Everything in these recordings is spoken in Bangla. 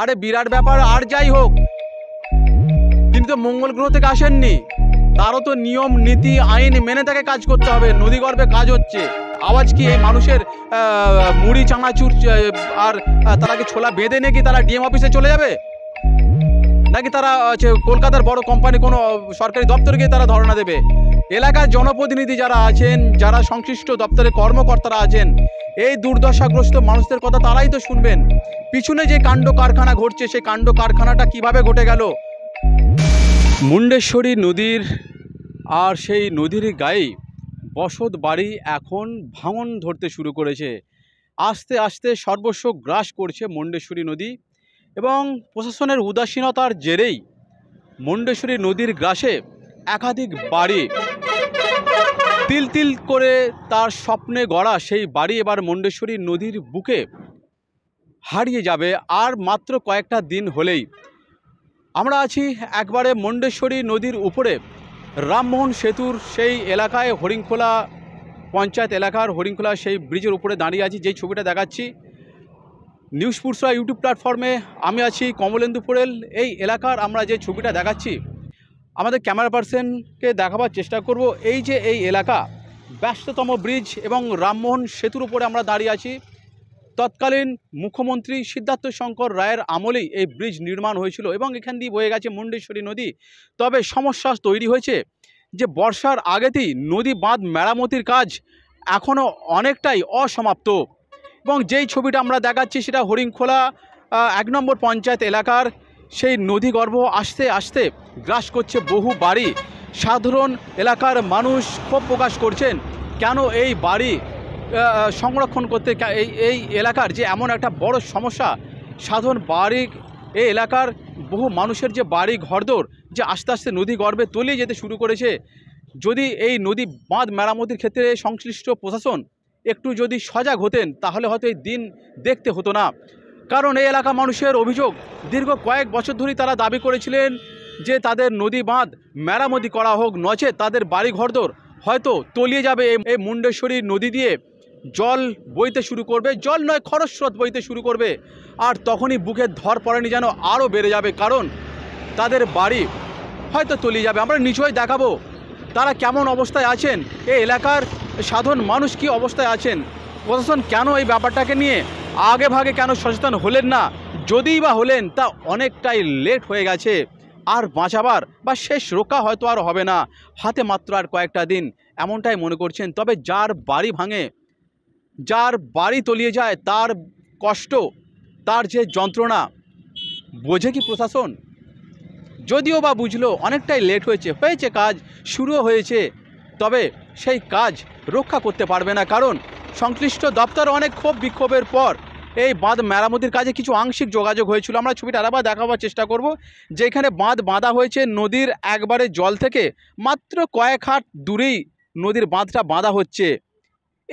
আরে বিরাট ব্যাপার আর যাই হোক তিনি তো মঙ্গল গ্রহ থেকে আসেননি তারও তো নিয়ম নীতি আইন মেনে তাকে কাজ করতে হবে নদীগর্ভে কাজ হচ্ছে আওয়াজ কি এই মানুষের মুড়ি চাঙাচুর আর তারাকে ছোলা বেঁধে নাকি কি তারা ডিএম অফিসে চলে যাবে নাকি তারা কলকাতার বড় কোম্পানি কোনো সরকারি দপ্তর গিয়ে তারা ধর্ণা দেবে এলাকার জনপ্রতিনিধি যারা আছেন যারা সংশ্লিষ্ট দপ্তরের কর্মকর্তারা আছেন এই দুর্দশাগ্রস্ত মানুষদের কথা তারাই তো শুনবেন পিছনে যে কাণ্ড কারখানা ঘটছে সেই কাণ্ড কারখানাটা কিভাবে ঘটে গেল মুন্ডেশ্বরী নদীর আর সেই নদীর গায়ে বসত বাড়ি এখন ভাঙন ধরতে শুরু করেছে আস্তে আস্তে সর্বস্ব গ্রাস করছে মুন্ডেশ্বরী নদী এবং প্রশাসনের উদাসীনতার জেরেই মুন্ডেশ্বরী নদীর গ্রাসে একাধিক বাড়ি তিল তিল করে তার স্বপ্নে গড়া সেই বাড়ি এবার মন্ডেশ্বরী নদীর বুকে হারিয়ে যাবে আর মাত্র কয়েকটা দিন হলেই আমরা আছি একবারে মন্ডেশ্বরী নদীর উপরে রামমোহন সেতুর সেই এলাকায় হরিংখোলা পঞ্চায়েত এলাকার হরিংখোলা সেই ব্রিজের উপরে দাঁড়িয়ে আছি যেই ছবিটা দেখাচ্ছি নিউজ পুরসরা ইউটিউব প্ল্যাটফর্মে আমি আছি কমলেন্দু পোড়েল এই এলাকার আমরা যে ছবিটা দেখাচ্ছি আমাদের ক্যামেরা পার্সনকে দেখাবার চেষ্টা করব এই যে এই এলাকা ব্যস্ততম ব্রিজ এবং রামমোহন সেতুর উপরে আমরা দাঁড়িয়ে আছি তৎকালীন মুখ্যমন্ত্রী সিদ্ধার্থ শঙ্কর রায়ের আমলেই এই ব্রিজ নির্মাণ হয়েছিল এবং এখান দিয়ে বয়ে গেছে মুন্ডেশ্বরী নদী তবে সমস্যা তৈরি হয়েছে যে বর্ষার আগেতেই নদী বাঁধ মেরামতির কাজ এখনও অনেকটাই অসমাপ্ত এবং যেই ছবিটা আমরা দেখাচ্ছি সেটা হরিংখোলা এক নম্বর পঞ্চায়েত এলাকার সেই নদীগর্ভ আসতে আসতে গ্রাস করছে বহু বাড়ি সাধারণ এলাকার মানুষ ক্ষোভ প্রকাশ করছেন কেন এই বাড়ি সংরক্ষণ করতে এই এই এলাকার যে এমন একটা বড় সমস্যা সাধারণ বাড়ি এই এলাকার বহু মানুষের যে বাড়ি ঘরদোর যে আস্তে আস্তে নদী গর্বে তলিয়ে যেতে শুরু করেছে যদি এই নদী বাঁধ মেরামতির ক্ষেত্রে সংশ্লিষ্ট প্রশাসন একটু যদি সজাগ হতেন তাহলে হয়তো এই দিন দেখতে হতো না কারণ এই এলাকা মানুষের অভিযোগ দীর্ঘ কয়েক বছর ধরেই তারা দাবি করেছিলেন যে তাদের নদী বাঁধ মেরামতি করা হোক নচে তাদের বাড়ি ঘরদোর হয়তো তলিয়ে যাবে এই মুন্ডেশ্বরী নদী দিয়ে জল বইতে শুরু করবে জল নয় খরস্রোত বইতে শুরু করবে আর তখনই বুকে ধর পড়েনি যেন আরও বেড়ে যাবে কারণ তাদের বাড়ি হয়তো তলিয়ে যাবে আমরা নিশ্চয়ই দেখাবো তারা কেমন অবস্থায় আছেন এই এলাকার সাধারণ মানুষ কি অবস্থায় আছেন প্রশাসন কেন এই ব্যাপারটাকে নিয়ে আগে ভাগে কেন সচেতন হলেন না যদি বা হলেন তা অনেকটাই লেট হয়ে গেছে আর বাঁচাবার বা শেষ রক্ষা হয়তো আর হবে না হাতে মাত্র আর কয়েকটা দিন এমনটাই মনে করছেন তবে যার বাড়ি ভাঙে যার বাড়ি তলিয়ে যায় তার কষ্ট তার যে যন্ত্রণা বোঝে কি প্রশাসন যদিও বা বুঝলো অনেকটাই লেট হয়েছে হয়েছে কাজ শুরু হয়েছে তবে সেই কাজ রক্ষা করতে পারবে না কারণ সংশ্লিষ্ট দপ্তর অনেক ক্ষোভ বিক্ষোভের পর এই বাঁধ মেরামতির কাজে কিছু আংশিক যোগাযোগ হয়েছিল আমরা ছবিটা আবার দেখাবার চেষ্টা করব যেখানে বাঁধ বাঁধা হয়েছে নদীর একবারে জল থেকে মাত্র কয়েক হাট দূরেই নদীর বাঁধটা বাঁধা হচ্ছে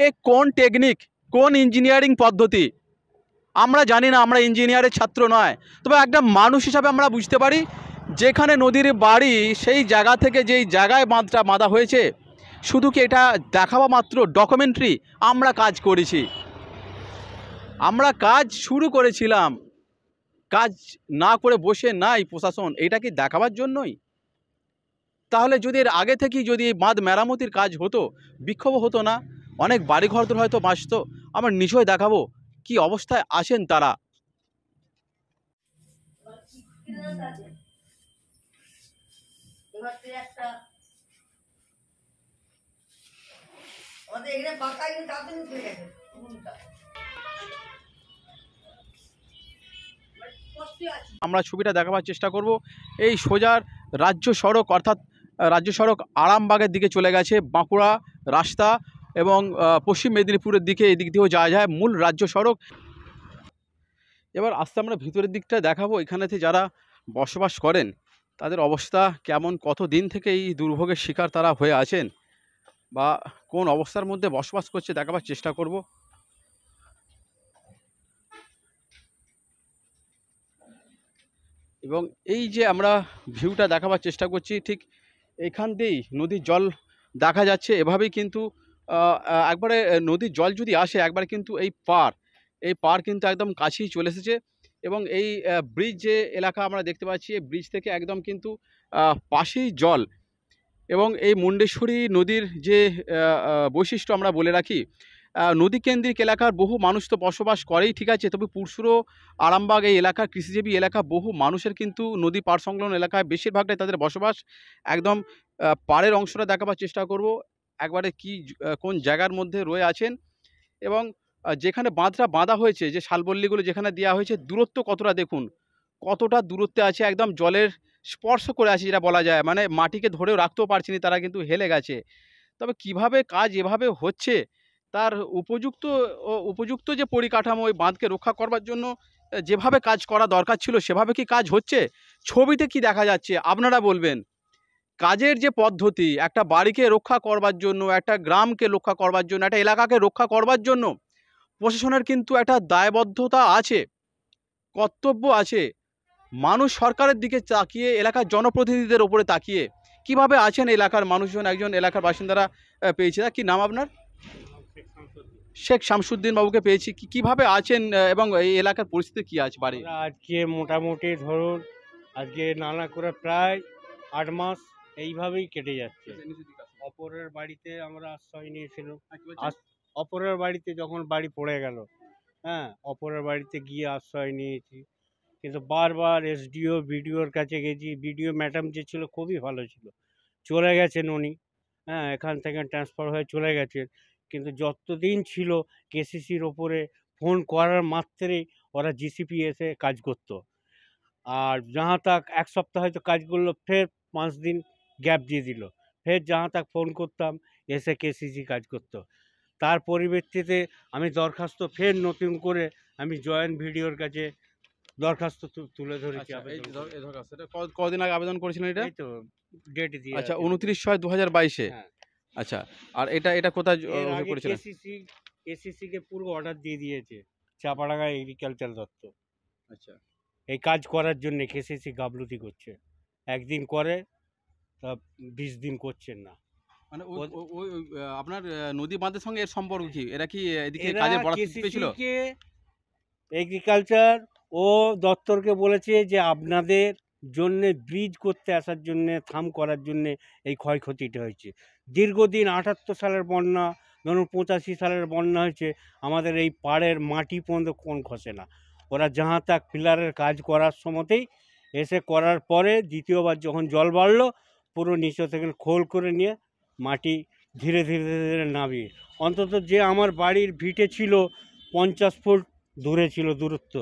এ কোন টেকনিক কোন ইঞ্জিনিয়ারিং পদ্ধতি আমরা জানি না আমরা ইঞ্জিনিয়ারের ছাত্র নয় তবে একটা মানুষ হিসাবে আমরা বুঝতে পারি যেখানে নদীর বাড়ি সেই জায়গা থেকে যেই জায়গায় বাঁধটা বাঁধা হয়েছে শুধু কি এটা দেখাবা মাত্র ডকুমেন্টারি আমরা কাজ করেছি আমরা কাজ শুরু করেছিলাম কাজ না করে বসে নাই প্রশাসন এটা কি দেখাবার জন্যই তাহলে যদি এর আগে থেকেই যদি বাঁধ মেরামতির কাজ হতো বিক্ষোভ হতো না অনেক ঘর তো হয়তো বাঁচত আমার নিশ্চয় দেখাবো কি অবস্থায় আসেন তারা এখানে পাতা উঠে গেছে আমরা ছবিটা দেখাবার চেষ্টা করব এই সোজার রাজ্য সড়ক অর্থাৎ রাজ্য সড়ক আরামবাগের দিকে চলে গেছে বাঁকুড়া রাস্তা এবং পশ্চিম মেদিনীপুরের দিকে এই দিক দিয়েও যাওয়া যায় মূল রাজ্য সড়ক এবার আস্তে আমরা ভিতরের দিকটা দেখাবো এখানেতে যারা বসবাস করেন তাদের অবস্থা কেমন কত দিন থেকে এই দুর্ভোগের শিকার তারা হয়ে আছেন বা কোন অবস্থার মধ্যে বসবাস করছে দেখাবার চেষ্টা করব এবং এই যে আমরা ভিউটা দেখাবার চেষ্টা করছি ঠিক এখান দিয়েই নদীর জল দেখা যাচ্ছে এভাবেই কিন্তু একবারে নদীর জল যদি আসে একবার কিন্তু এই পার এই পার কিন্তু একদম কাছেই চলে এসেছে এবং এই ব্রিজ যে এলাকা আমরা দেখতে পাচ্ছি এই ব্রিজ থেকে একদম কিন্তু পাশেই জল এবং এই মুন্ডেশ্বরী নদীর যে বৈশিষ্ট্য আমরা বলে রাখি নদীকেন্দ্রিক এলাকার বহু মানুষ তো বসবাস করেই ঠিক আছে তবে পুরসুরো আরামবাগ এই এলাকা কৃষিজীবী এলাকা বহু মানুষের কিন্তু নদী পার সংলগ্ন এলাকায় বেশিরভাগটাই তাদের বসবাস একদম পাড়ের অংশটা দেখাবার চেষ্টা করব একবারে কি কোন জায়গার মধ্যে রয়ে আছেন এবং যেখানে বাঁধটা বাঁধা হয়েছে যে শালবল্লিগুলো যেখানে দেওয়া হয়েছে দূরত্ব কতটা দেখুন কতটা দূরত্বে আছে একদম জলের স্পর্শ করে আছে যেটা বলা যায় মানে মাটিকে ধরেও রাখতেও পারছিনি তারা কিন্তু হেলে গেছে তবে কিভাবে কাজ এভাবে হচ্ছে তার উপযুক্ত উপযুক্ত যে পরিকাঠামো ওই বাঁধকে রক্ষা করবার জন্য যেভাবে কাজ করা দরকার ছিল সেভাবে কি কাজ হচ্ছে ছবিতে কি দেখা যাচ্ছে আপনারা বলবেন কাজের যে পদ্ধতি একটা বাড়িকে রক্ষা করবার জন্য একটা গ্রামকে রক্ষা করবার জন্য একটা এলাকাকে রক্ষা করবার জন্য প্রশাসনের কিন্তু একটা দায়বদ্ধতা আছে কর্তব্য আছে মানুষ সরকারের দিকে তাকিয়ে এলাকার জনপ্রতিনিধিদের ওপরে তাকিয়ে কিভাবে আছেন এলাকার মানুষজন একজন এলাকার বাসিন্দারা পেয়েছে কি নাম আপনার শেখ শামসুদ্দিন বাবুকে পেয়েছি কিভাবে আছেন এবং এই এলাকার পরিস্থিতি কি আছে বাড়ি আজকে মোটামুটি ধরুন আজকে নানা করে প্রায় আট মাস এইভাবেই কেটে যাচ্ছে অপরের বাড়িতে আমরা আশ্রয় নিয়েছিলাম হ্যাঁ, অপরের বাড়িতে যখন বাড়ি পড়ে গেল হ্যাঁ অপরের বাড়িতে গিয়ে আশ্রয় নিয়েছি কিন্তু বারবার এসডিও বিডিওর কাছে গেছি বিডিও ম্যাডাম যে ছিল খুবই ভালো ছিল চলে গেছেন উনি হ্যাঁ এখান থেকে ট্রান্সফার হয়ে চলে গেছেন কিন্তু যতদিন ছিল কেসিসির ওপরে ফোন করার মাত্রেই ওরা জিসিপি এসে কাজ করত আর যাহা তাক এক সপ্তাহ হয়তো কাজ করলো ফের পাঁচ দিন গ্যাপ দিয়ে দিল ফের যাহা তাক ফোন করতাম এসে কেসিসি কাজ করত তার পরিপ্রেক্ষিতে আমি দরখাস্ত ফের নতুন করে আমি জয়েন্ট ভিডিওর কাছে দরখাস্ত তুলে ধরেছি আচ্ছা, কদিন আগে আবেদন করেছিলেন এটা ডেট দিয়ে আচ্ছা উনত্রিশ ছয় দু হাজার বাইশে হ্যাঁ। আচ্ছা আর এটা এটা কোথায় করেছিলেন এসিসি কে পুরো অর্ডার দিয়ে দিয়েছে চাপাডাঙ্গা এগ্রিকালচার দত্ত আচ্ছা এই কাজ করার জন্য কেসিসি গাবলুতি করছে একদিন করে তা বিশ দিন করছেন না মানে ওই আপনার নদী বাঁধের সঙ্গে এর সম্পর্ক কি এরা কি এদিকে এগ্রিকালচার ও দপ্তরকে বলেছে যে আপনাদের জন্যে ব্রিজ করতে আসার জন্যে থাম করার জন্যে এই ক্ষয়ক্ষতিটা হয়েছে দীর্ঘদিন আটাত্তর সালের বন্যা ধরুন পঁচাশি সালের বন্যা হয়েছে আমাদের এই পাড়ের মাটি পর্যন্ত কোন খসে না ওরা যাহা তাক পিলারের কাজ করার সময়তেই এসে করার পরে দ্বিতীয়বার যখন জল বাড়লো পুরো নিচে থেকে খোল করে নিয়ে মাটি ধীরে ধীরে ধীরে ধীরে নামিয়ে অন্তত যে আমার বাড়ির ভিটে ছিল পঞ্চাশ ফুট দূরে ছিল দূরত্ব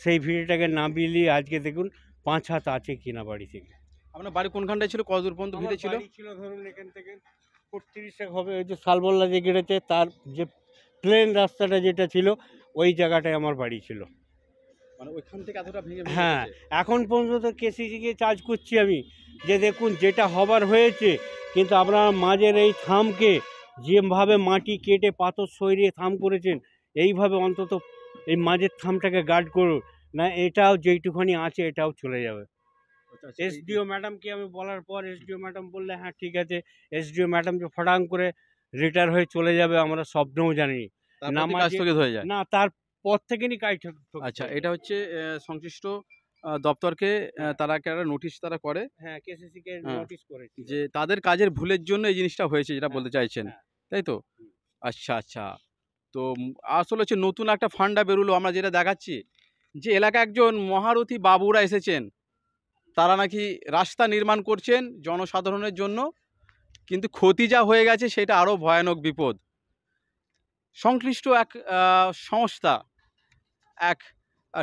সেই ভিড়টাকে না বিলিয়ে আজকে দেখুন পাঁচ হাত আছে কিনা বাড়ি থেকে আপনার বাড়ি কোনখানটায় ছিল কত দূর পর্যন্ত ভিড়ে ছিল ছিল ধরুন এখান থেকে পঁয়ত্রিশে হবে ওই যে শালবল্লা যে গেড়েছে তার যে প্লেন রাস্তাটা যেটা ছিল ওই জায়গাটায় আমার বাড়ি ছিল মানে ওইখান থেকে এতটা ভেঙে হ্যাঁ এখন পর্যন্ত কেসিসি গিয়ে চার্জ করছি আমি যে দেখুন যেটা হবার হয়েছে কিন্তু আপনারা মাঝের এই থামকে যেভাবে মাটি কেটে পাথর সরিয়ে থাম করেছেন এইভাবে অন্তত এই মাঝের থামটাকে গার্ড করুন না এটাও যেইটুখানি আছে এটাও চলে যাবে আচ্ছা, আচ্ছা, এসডিও ম্যাডামকে আমি বলার পর এসডিও ম্যাডাম বললে হ্যাঁ ঠিক আছে এসডিও ম্যাডাম যে ফটাং করে রিটায়ার হয়ে চলে যাবে আমরা স্বপ্নও জানি না তারপর থেকে নি কাজ আচ্ছা এটা হচ্ছে সংশ্লিষ্ট দপ্তরকে হ্যাঁ। তারা একটা নোটিশ তারা করে হ্যাঁ কে নোটিশ হ্যাঁ। করে যে তাদের কাজের ভুলের জন্য এই জিনিসটা হয়েছে যেটা হ্যাঁ, বলতে চাইছেন তাই তো আচ্ছা আচ্ছা তো আসলে হচ্ছে নতুন একটা ফান্ডা বেরোলো আমরা যেটা দেখাচ্ছি যে এলাকা একজন মহারথী বাবুরা এসেছেন তারা নাকি রাস্তা নির্মাণ করছেন জনসাধারণের জন্য কিন্তু ক্ষতি যা হয়ে গেছে সেটা আরও ভয়ানক বিপদ সংশ্লিষ্ট এক সংস্থা এক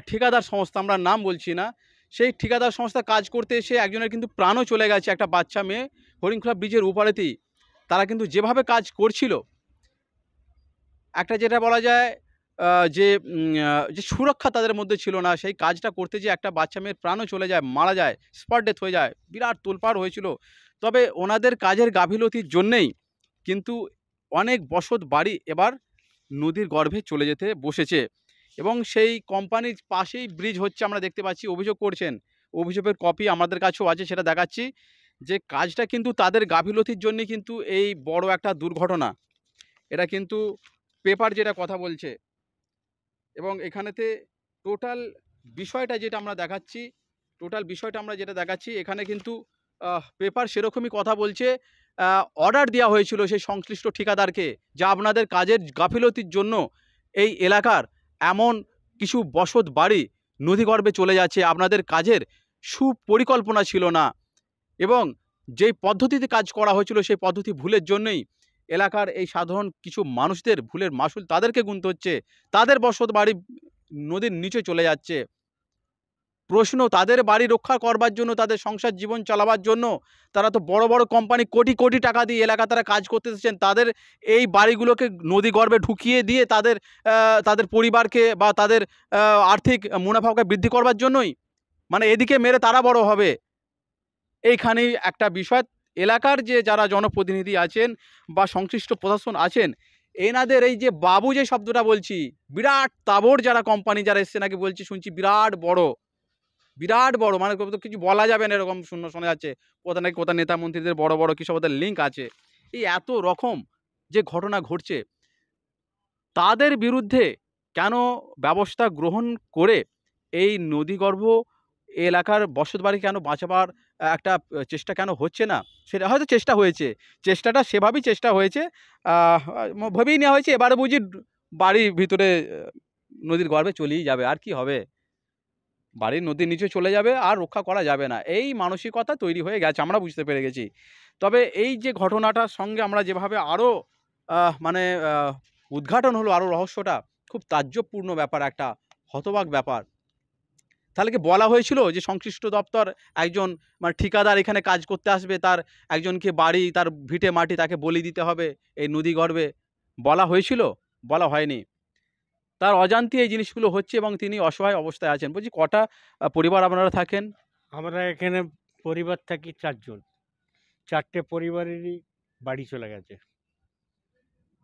ঠিকাদার সংস্থা আমরা নাম বলছি না সেই ঠিকাদার সংস্থা কাজ করতে এসে একজনের কিন্তু প্রাণও চলে গেছে একটা বাচ্চা মেয়ে হরিণখোলা ব্রিজের উপারেতেই তারা কিন্তু যেভাবে কাজ করছিল একটা যেটা বলা যায় যে যে সুরক্ষা তাদের মধ্যে ছিল না সেই কাজটা করতে যে একটা বাচ্চা মেয়ের প্রাণও চলে যায় মারা যায় স্পট ডেথ হয়ে যায় বিরাট তোলপাড় হয়েছিল তবে ওনাদের কাজের গাফিলতির জন্যেই কিন্তু অনেক বসত বাড়ি এবার নদীর গর্ভে চলে যেতে বসেছে এবং সেই কোম্পানির পাশেই ব্রিজ হচ্ছে আমরা দেখতে পাচ্ছি অভিযোগ করছেন অভিযোগের কপি আমাদের কাছেও আছে সেটা দেখাচ্ছি যে কাজটা কিন্তু তাদের গাফিলতির জন্যে কিন্তু এই বড় একটা দুর্ঘটনা এটা কিন্তু পেপার যেটা কথা বলছে এবং এখানেতে টোটাল বিষয়টা যেটা আমরা দেখাচ্ছি টোটাল বিষয়টা আমরা যেটা দেখাচ্ছি এখানে কিন্তু পেপার সেরকমই কথা বলছে অর্ডার দেওয়া হয়েছিল সেই সংশ্লিষ্ট ঠিকাদারকে যা আপনাদের কাজের গাফিলতির জন্য এই এলাকার এমন কিছু বসত বাড়ি নদীগর্ভে চলে যাচ্ছে আপনাদের কাজের সুপরিকল্পনা ছিল না এবং যেই পদ্ধতিতে কাজ করা হয়েছিল সেই পদ্ধতি ভুলের জন্যই এলাকার এই সাধারণ কিছু মানুষদের ভুলের মাসুল তাদেরকে গুনতে হচ্ছে তাদের বসত বাড়ি নদীর নিচে চলে যাচ্ছে প্রশ্ন তাদের বাড়ি রক্ষা করবার জন্য তাদের সংসার জীবন চালাবার জন্য তারা তো বড় বড় কোম্পানি কোটি কোটি টাকা দিয়ে এলাকা তারা কাজ করতে এসেছেন তাদের এই বাড়িগুলোকে নদী গর্বে ঢুকিয়ে দিয়ে তাদের তাদের পরিবারকে বা তাদের আর্থিক মুনাফাকে বৃদ্ধি করবার জন্যই মানে এদিকে মেরে তারা বড় হবে এইখানেই একটা বিষয় এলাকার যে যারা জনপ্রতিনিধি আছেন বা সংশ্লিষ্ট প্রশাসন আছেন এনাদের এই যে বাবু যে শব্দটা বলছি বিরাট তাবড় যারা কোম্পানি যারা এসছে নাকি বলছি শুনছি বিরাট বড় বিরাট বড় মানে তো কিছু বলা যাবে না এরকম শূন্য শোনা যাচ্ছে কোথাও নাকি কোথাও নেতা মন্ত্রীদের বড় বড় কিছু ওদের লিঙ্ক আছে এই এত রকম যে ঘটনা ঘটছে তাদের বিরুদ্ধে কেন ব্যবস্থা গ্রহণ করে এই নদীগর্ভ এলাকার বসতবাড়ি কেন বাঁচাবার একটা চেষ্টা কেন হচ্ছে না সেটা হয়তো চেষ্টা হয়েছে চেষ্টাটা সেভাবেই চেষ্টা হয়েছে ভেবেই নেওয়া হয়েছে এবারে বুঝি বাড়ির ভিতরে নদীর গর্ভে চলেই যাবে আর কি হবে বাড়ির নদীর নিচে চলে যাবে আর রক্ষা করা যাবে না এই মানসিকতা তৈরি হয়ে গেছে আমরা বুঝতে পেরে গেছি তবে এই যে ঘটনাটার সঙ্গে আমরা যেভাবে আরও মানে উদ্ঘাটন হলো আরও রহস্যটা খুব তাজ্যপূর্ণ ব্যাপার একটা হতবাক ব্যাপার তাহলে কি বলা হয়েছিল যে সংশ্লিষ্ট দপ্তর একজন মানে ঠিকাদার এখানে কাজ করতে আসবে তার একজনকে বাড়ি তার ভিটে মাটি তাকে বলি দিতে হবে এই নদী গর্বে বলা হয়েছিল বলা হয়নি তার অজান্তি এই জিনিসগুলো হচ্ছে এবং তিনি অসহায় অবস্থায় আছেন বলছি কটা পরিবার আপনারা থাকেন আমরা এখানে পরিবার থাকি চারজন চারটে পরিবারেরই বাড়ি চলে গেছে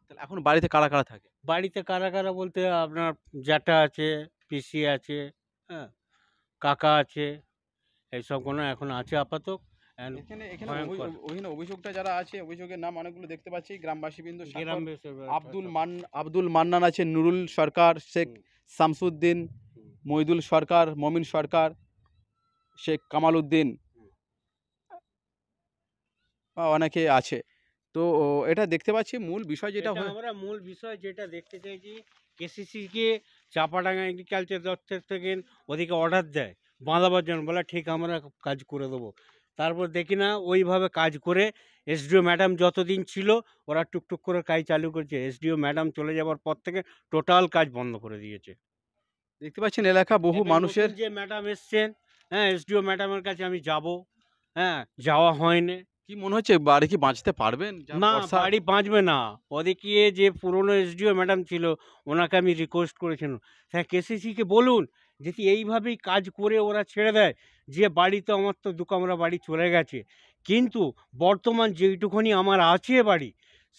তাহলে এখন বাড়িতে কারা কারা থাকে বাড়িতে কারা কারা বলতে আপনার জ্যাঠা আছে পিসি আছে হ্যাঁ কাকা আছে এইসব কোনো এখন আছে আপাতত এখানে এখানে অভিযোগটা যারা আছে অভিযোগের নাম অনেকগুলো দেখতে পাচ্ছি গ্রামবাসীবৃন্দ আব্দুল মান আব্দুল মান্নান আছে নুরুল সরকার শেখ শামসুদ্দিন মইদুল সরকার মমিন সরকার শেখ কামাল উদ্দিন অনেকে আছে তো এটা দেখতে পাচ্ছি মূল বিষয় যেটা আমরা মূল বিষয় যেটা দেখতে চাইছি কেসিসিকে চাপাডাঙ্গা এগ্রিকালচার দপ্তর থেকে ওদিকে অর্ডার দেয় বাঁধাবার জন্য বলে ঠিক আমরা কাজ করে দেবো তারপর দেখি না ওইভাবে কাজ করে এসডিও ম্যাডাম যতদিন ছিল ওরা টুকটুক করে কাজ চালু করেছে এসডিও ম্যাডাম চলে যাওয়ার পর থেকে টোটাল কাজ বন্ধ করে দিয়েছে দেখতে পাচ্ছেন এলাকা বহু মানুষের যে ম্যাডাম এসছেন হ্যাঁ এসডিও ম্যাডামের কাছে আমি যাব হ্যাঁ যাওয়া হয়নি কি মনে হচ্ছে বাড়ি কি বাঁচতে পারবেন না বাড়ি বাঁচবে না ওদিকে যে পুরনো এসডিও ম্যাডাম ছিল ওনাকে আমি রিকোয়েস্ট করেছেন হ্যাঁ কেসিসিকে বলুন যদি এইভাবেই কাজ করে ওরা ছেড়ে দেয় যে বাড়িতে আমার তো দুকামরা বাড়ি চলে গেছে কিন্তু বর্তমান যেইটুকুনি আমার আছে বাড়ি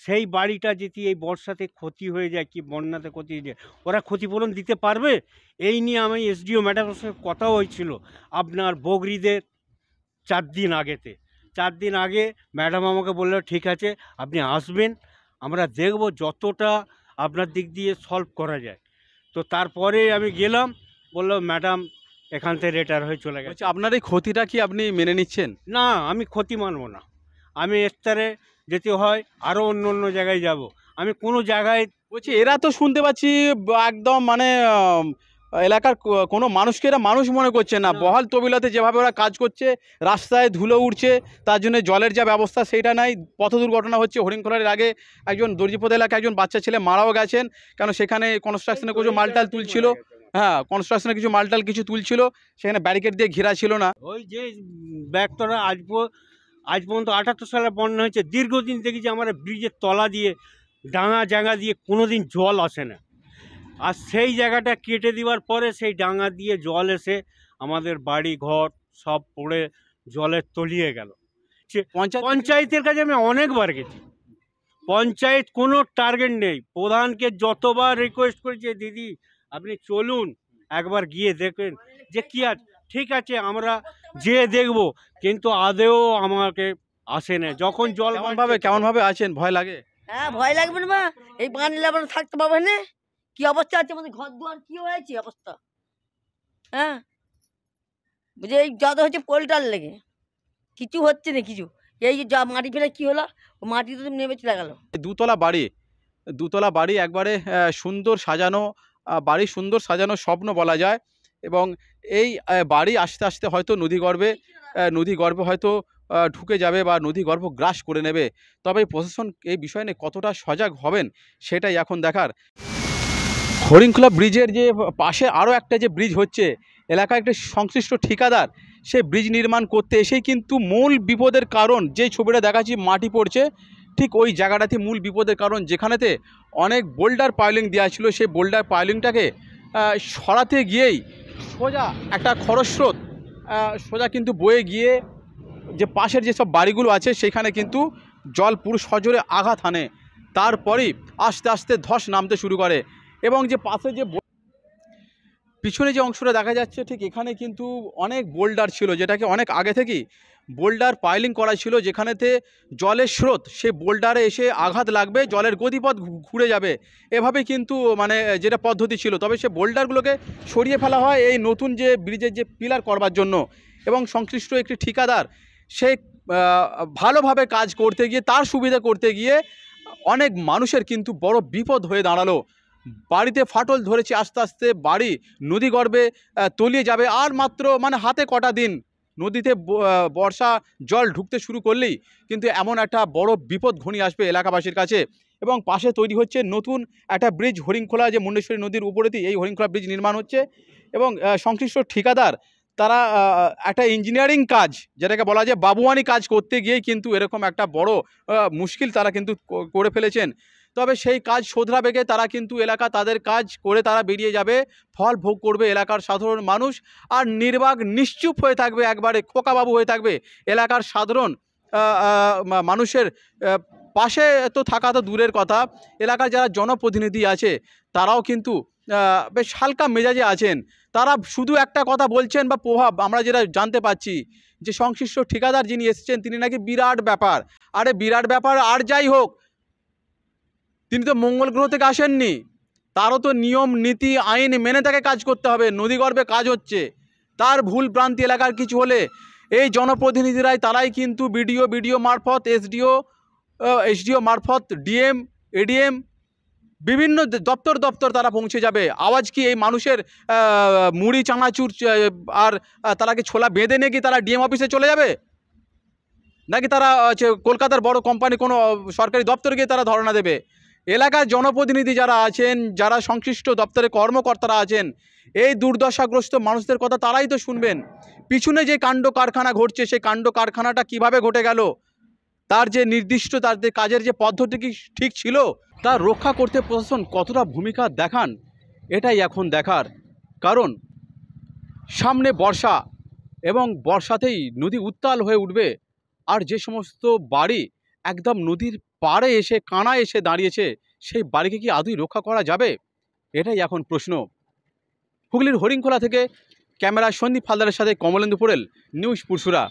সেই বাড়িটা যদি এই বর্ষাতে ক্ষতি হয়ে যায় কি বন্যাতে ক্ষতি হয়ে যায় ওরা ক্ষতিপূরণ দিতে পারবে এই নিয়ে আমি এসডিও ম্যাডামের সঙ্গে কথা হয়েছিল আপনার বগরিদের চার দিন আগেতে চার দিন আগে ম্যাডাম আমাকে বললো ঠিক আছে আপনি আসবেন আমরা দেখব যতটা আপনার দিক দিয়ে সলভ করা যায় তো তারপরে আমি গেলাম বললো ম্যাডাম এখান থেকে রেটার হয়ে চলে গেছে আপনার এই ক্ষতিটা কি আপনি মেনে নিচ্ছেন না আমি ক্ষতি মানব না আমি স্তরে যেতে হয় আরও অন্য অন্য জায়গায় যাব আমি কোনো জায়গায় বলছি এরা তো শুনতে পাচ্ছি একদম মানে এলাকার কোনো মানুষকে এরা মানুষ মনে করছে না বহাল তবিলাতে যেভাবে ওরা কাজ করছে রাস্তায় ধুলো উঠছে তার জন্য জলের যা ব্যবস্থা সেইটা নাই পথ দুর্ঘটনা হচ্ছে হরিণখোলার আগে একজন দর্জিপদ এলাকায় একজন বাচ্চা ছেলে মারাও গেছেন কেন সেখানে কনস্ট্রাকশনে কিছু মালটাল তুলছিল হ্যাঁ কনস্ট্রাকশনে কিছু মালটাল কিছু তুলছিল সেখানে ব্যারিকেড দিয়ে ঘেরা ছিল না ওই যে ব্যাগতলা আজ আজ পর্যন্ত আটাত্তর সালে বন্যা হয়েছে দীর্ঘদিন দেখেছি আমরা ব্রিজের তলা দিয়ে ডাঙা জাঙ্গা দিয়ে কোনোদিন জল আসে না আর সেই জায়গাটা কেটে দেওয়ার পরে সেই ডাঙা দিয়ে জল এসে আমাদের বাড়ি ঘর সব পড়ে জলে তলিয়ে গেল পঞ্চায়েতের কাছে আমি অনেকবার গেছি পঞ্চায়েত কোনো টার্গেট নেই প্রধানকে যতবার রিকোয়েস্ট করেছে দিদি আপনি চলুন একবার গিয়ে দেখবেন যে কী আছে ঠিক আছে আমরা যে দেখব কিন্তু আদেও আমাকে আসে না যখন জল কেমনভাবে কেমনভাবে আছেন ভয় লাগে হ্যাঁ ভয় লাগবে না এই বান থাকতে পাবেন না কি অবস্থা আছে আমাদের ঘর দুয়ার কি হয়েছে অবস্থা হ্যাঁ বুঝে এই জ্বর হচ্ছে পোলটার লেগে কিছু হচ্ছে না কিছু এই যে যা মাটি ফেলে কি হলো মাটি তো নেমে চলে গেলো দুতলা বাড়ি দুতলা বাড়ি একবারে সুন্দর সাজানো বাড়ি সুন্দর সাজানো স্বপ্ন বলা যায় এবং এই বাড়ি আস্তে আস্তে হয়তো নদী গর্বে নদী গর্ভে হয়তো ঢুকে যাবে বা নদী গর্ভ গ্রাস করে নেবে তবে প্রশাসন এই বিষয় নিয়ে কতটা সজাগ হবেন সেটাই এখন দেখার হরিণখোলা ব্রিজের যে পাশে আরও একটা যে ব্রিজ হচ্ছে এলাকায় একটা সংশ্লিষ্ট ঠিকাদার সে ব্রিজ নির্মাণ করতে এসেই কিন্তু মূল বিপদের কারণ যে ছবিটা দেখাচ্ছি মাটি পড়ছে ঠিক ওই জায়গাটাতে মূল বিপদের কারণ যেখানেতে অনেক বোল্ডার পাইলিং দেওয়া ছিল সেই বোল্ডার পাইলিংটাকে সরাতে গিয়েই সোজা একটা খরস্রোত সোজা কিন্তু বয়ে গিয়ে যে পাশের যেসব বাড়িগুলো আছে সেখানে কিন্তু জল পুরো সজোরে আঘাত হানে তারপরেই আস্তে আস্তে ধস নামতে শুরু করে এবং যে পাশে যে পিছনে যে অংশটা দেখা যাচ্ছে ঠিক এখানে কিন্তু অনেক বোল্ডার ছিল যেটাকে অনেক আগে থেকেই বোল্ডার পাইলিং করা ছিল যেখানেতে জলের স্রোত সে বোল্ডারে এসে আঘাত লাগবে জলের গতিপথ ঘুরে যাবে এভাবে কিন্তু মানে যেটা পদ্ধতি ছিল তবে সে বোল্ডারগুলোকে সরিয়ে ফেলা হয় এই নতুন যে ব্রিজের যে পিলার করবার জন্য এবং সংশ্লিষ্ট একটি ঠিকাদার সে ভালোভাবে কাজ করতে গিয়ে তার সুবিধা করতে গিয়ে অনেক মানুষের কিন্তু বড় বিপদ হয়ে দাঁড়ালো বাড়িতে ফাটল ধরেছে আস্তে আস্তে বাড়ি নদী গর্বে তলিয়ে যাবে আর মাত্র মানে হাতে কটা দিন নদীতে বর্ষা জল ঢুকতে শুরু করলেই কিন্তু এমন একটা বড় বিপদ ঘনি আসবে এলাকাবাসীর কাছে এবং পাশে তৈরি হচ্ছে নতুন একটা ব্রিজ হরিংখোলা যে মুন্ডেশ্বরী নদীর উপরেতেই এই হরিংখোলা ব্রিজ নির্মাণ হচ্ছে এবং সংশ্লিষ্ট ঠিকাদার তারা একটা ইঞ্জিনিয়ারিং কাজ যেটাকে বলা যায় বাবুয়ানি কাজ করতে গিয়েই কিন্তু এরকম একটা বড় মুশকিল তারা কিন্তু করে ফেলেছেন তবে সেই কাজ শোধরাবেগে তারা কিন্তু এলাকা তাদের কাজ করে তারা বেরিয়ে যাবে ফল ভোগ করবে এলাকার সাধারণ মানুষ আর নির্বাক নিশ্চুপ হয়ে থাকবে একবারে খোকাবাবু হয়ে থাকবে এলাকার সাধারণ মানুষের পাশে তো থাকা তো দূরের কথা এলাকার যারা জনপ্রতিনিধি আছে তারাও কিন্তু বেশ হালকা মেজাজে আছেন তারা শুধু একটা কথা বলছেন বা প্রভাব আমরা যেটা জানতে পাচ্ছি যে সংশ্লিষ্ট ঠিকাদার যিনি এসেছেন তিনি নাকি বিরাট ব্যাপার আরে বিরাট ব্যাপার আর যাই হোক তিনি তো মঙ্গল গ্রহ থেকে আসেননি তারও তো নিয়ম নীতি আইন মেনে তাকে কাজ করতে হবে নদীগর্ভে কাজ হচ্ছে তার ভুল প্রান্তি এলাকার কিছু হলে এই জনপ্রতিনিধিরাই তারাই কিন্তু বিডিও বিডিও মারফত এসডিও এসডিও মারফত ডিএম এডিএম বিভিন্ন দপ্তর দপ্তর তারা পৌঁছে যাবে আওয়াজ কি এই মানুষের মুড়ি চানাচুর আর তারাকে ছোলা বেঁধে নিয়ে কি তারা ডিএম অফিসে চলে যাবে নাকি তারা কলকাতার বড় কোম্পানি কোনো সরকারি দপ্তর গিয়ে তারা ধরনা দেবে এলাকার জনপ্রতিনিধি যারা আছেন যারা সংশ্লিষ্ট দপ্তরের কর্মকর্তারা আছেন এই দুর্দশাগ্রস্ত মানুষদের কথা তারাই তো শুনবেন পিছনে যে কাণ্ড কারখানা ঘটছে সেই কাণ্ড কারখানাটা কিভাবে ঘটে গেল তার যে নির্দিষ্ট তার যে কাজের যে পদ্ধতি কি ঠিক ছিল তা রক্ষা করতে প্রশাসন কতটা ভূমিকা দেখান এটাই এখন দেখার কারণ সামনে বর্ষা এবং বর্ষাতেই নদী উত্তাল হয়ে উঠবে আর যে সমস্ত বাড়ি একদম নদীর পাড়ে এসে কানা এসে দাঁড়িয়েছে সেই বাড়িকে কি আদৌ রক্ষা করা যাবে এটাই এখন প্রশ্ন হুগলির হরিংখোলা থেকে ক্যামেরা সন্দীপ হালদারের সাথে কমলেন্দু নিউজ পুরসুরা